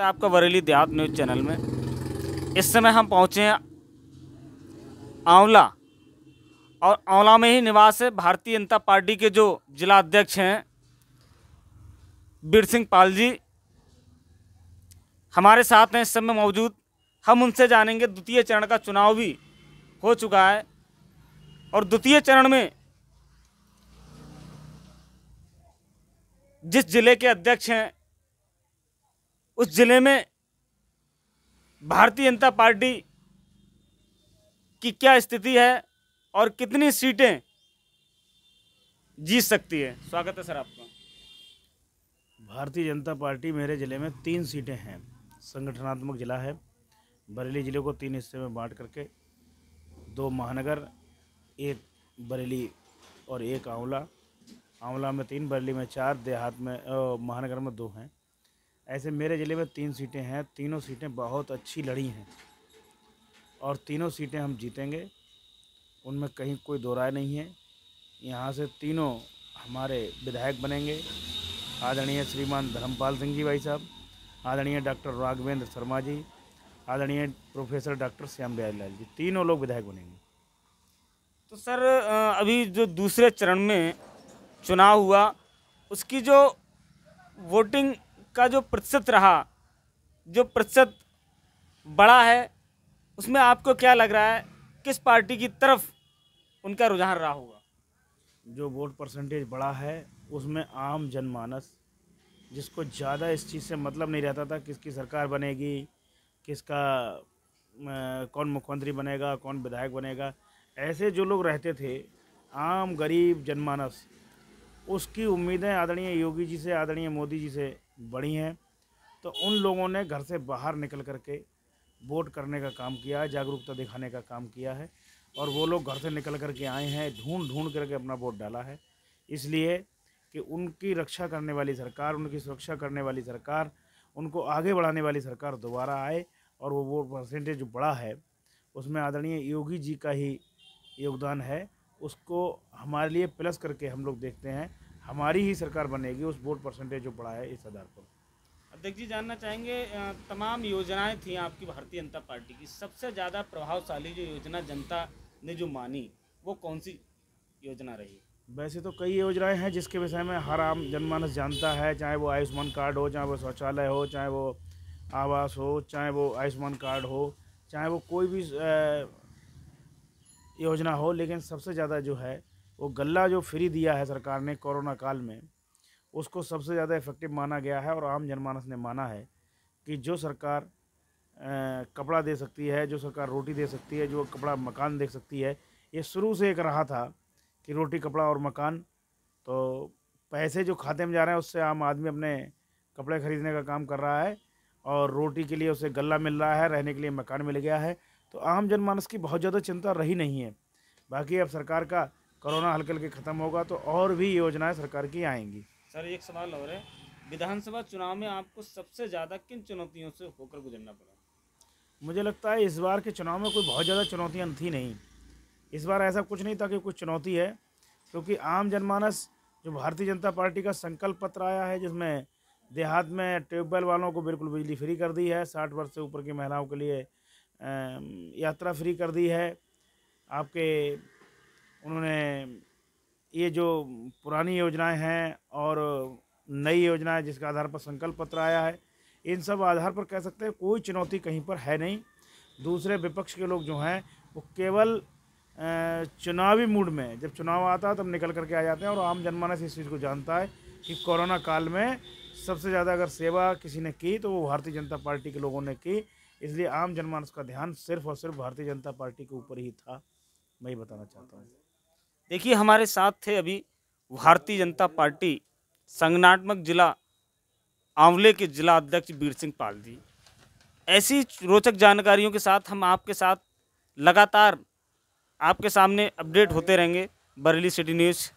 है आपका बरेली देहात न्यूज़ चैनल में इस समय हम पहुंचे हैं आंवला और आंवला में ही निवास है भारतीय जनता पार्टी के जो जिला अध्यक्ष हैं बीर सिंह पाल जी हमारे साथ हैं इस समय मौजूद हम उनसे जानेंगे द्वितीय चरण का चुनाव भी हो चुका है और द्वितीय चरण में जिस जिले के अध्यक्ष हैं उस जिले में भारतीय जनता पार्टी की क्या स्थिति है और कितनी सीटें जीत सकती है स्वागत है सर आपका भारतीय जनता पार्टी मेरे ज़िले में तीन सीटें हैं संगठनात्मक ज़िला है बरेली ज़िले को तीन हिस्से में बांट करके दो महानगर एक बरेली और एक आंवला आंवला में तीन बरेली में चार देहात में महानगर में दो हैं ऐसे मेरे ज़िले में तीन सीटें हैं तीनों सीटें बहुत अच्छी लड़ी हैं और तीनों सीटें हम जीतेंगे उनमें कहीं कोई दो राय नहीं है यहाँ से तीनों हमारे विधायक बनेंगे आदरणीय श्रीमान धर्मपाल सिंह जी भाई साहब आदरणीय डॉक्टर राघवेंद्र शर्मा जी आदरणीय प्रोफेसर डॉक्टर श्याम बिहारी जी तीनों लोग विधायक बनेंगे तो सर अभी जो दूसरे चरण में चुनाव हुआ उसकी जो वोटिंग का जो प्रतिशत रहा जो प्रतिशत बड़ा है उसमें आपको क्या लग रहा है किस पार्टी की तरफ उनका रुझान रहा होगा जो वोट परसेंटेज बड़ा है उसमें आम जनमानस जिसको ज़्यादा इस चीज़ से मतलब नहीं रहता था किसकी सरकार बनेगी किसका कौन मुख्यमंत्री बनेगा कौन विधायक बनेगा ऐसे जो लोग रहते थे आम गरीब जनमानस उसकी उम्मीदें आदरणीय योगी जी से आदरणीय मोदी जी से बढ़ी हैं तो उन लोगों ने घर से बाहर निकल कर के वोट करने का काम किया है जागरूकता दिखाने का काम किया है और वो लोग घर से निकल कर के आए हैं ढूंढ ढूंढ करके अपना वोट डाला है इसलिए कि उनकी रक्षा करने वाली सरकार उनकी सुरक्षा करने वाली सरकार उनको आगे बढ़ाने वाली सरकार दोबारा आए और वो वोट परसेंटेज जो बड़ा है उसमें आदरणीय योगी जी का ही योगदान है उसको हमारे लिए प्लस करके हम लोग देखते हैं हमारी ही सरकार बनेगी उस वोट परसेंटेज जो बढ़ा है इस आधार पर अध्यक्ष जी जानना चाहेंगे तमाम योजनाएं थी आपकी भारतीय जनता पार्टी की सबसे ज़्यादा प्रभावशाली जो योजना जनता ने जो मानी वो कौन सी योजना रही वैसे तो कई योजनाएं हैं जिसके विषय में हर आम जनमानस जानता है चाहे वो आयुष्मान कार्ड हो चाहे वो शौचालय हो चाहे वो आवास हो चाहे वो आयुष्मान कार्ड हो चाहे वो कोई भी योजना हो लेकिन सबसे ज़्यादा जो है वो गला जो फ्री दिया है सरकार ने कोरोना काल में उसको सबसे ज़्यादा इफ़ेक्टिव माना गया है और आम जनमानस ने माना है कि जो सरकार कपड़ा दे सकती है जो सरकार रोटी दे सकती है जो कपड़ा मकान दे सकती है ये शुरू से एक रहा था कि रोटी कपड़ा और मकान तो पैसे जो खाते में जा रहे हैं उससे आम आदमी अपने कपड़े खरीदने का काम कर रहा है और रोटी के लिए उसे गला मिल रहा है रहने के लिए मकान मिल गया है तो आम जनमानस की बहुत ज़्यादा चिंता रही नहीं है बाकी अब सरकार का कोरोना हल्के हल्के ख़त्म होगा तो और भी योजनाएं सरकार की आएंगी सर एक सवाल और है विधानसभा चुनाव में आपको सबसे ज़्यादा किन चुनौतियों से होकर गुजरना पड़ा मुझे लगता है इस बार के चुनाव में कोई बहुत ज़्यादा चुनौतियाँ थी नहीं इस बार ऐसा कुछ नहीं था कि कुछ चुनौती है क्योंकि आम जनमानस जो भारतीय जनता पार्टी का संकल्प पत्र आया है जिसमें देहात में ट्यूबवेल वालों को बिल्कुल बिजली फ्री कर दी है साठ वर्ष से ऊपर की महिलाओं के लिए यात्रा फ्री कर दी है आपके उन्होंने ये जो पुरानी योजनाएं हैं और नई योजनाएं जिसके आधार पर संकल्प पत्र आया है इन सब आधार पर कह सकते हैं कोई चुनौती कहीं पर है नहीं दूसरे विपक्ष के लोग जो हैं वो केवल चुनावी मूड में जब चुनाव आता है तब निकल करके आ जाते हैं और आम जनमानस इस चीज़ को जानता है कि कोरोना काल में सबसे ज़्यादा अगर सेवा किसी ने की तो वो भारतीय जनता पार्टी के लोगों ने की इसलिए आम जनमानस का ध्यान सिर्फ और सिर्फ भारतीय जनता पार्टी के ऊपर ही था मैं ये बताना चाहता हूँ देखिए हमारे साथ थे अभी भारतीय जनता पार्टी संगनात्मक जिला आंवले के जिला अध्यक्ष वीर सिंह पाल जी ऐसी रोचक जानकारियों के साथ हम आपके साथ लगातार आपके सामने अपडेट होते रहेंगे बरेली सिटी न्यूज़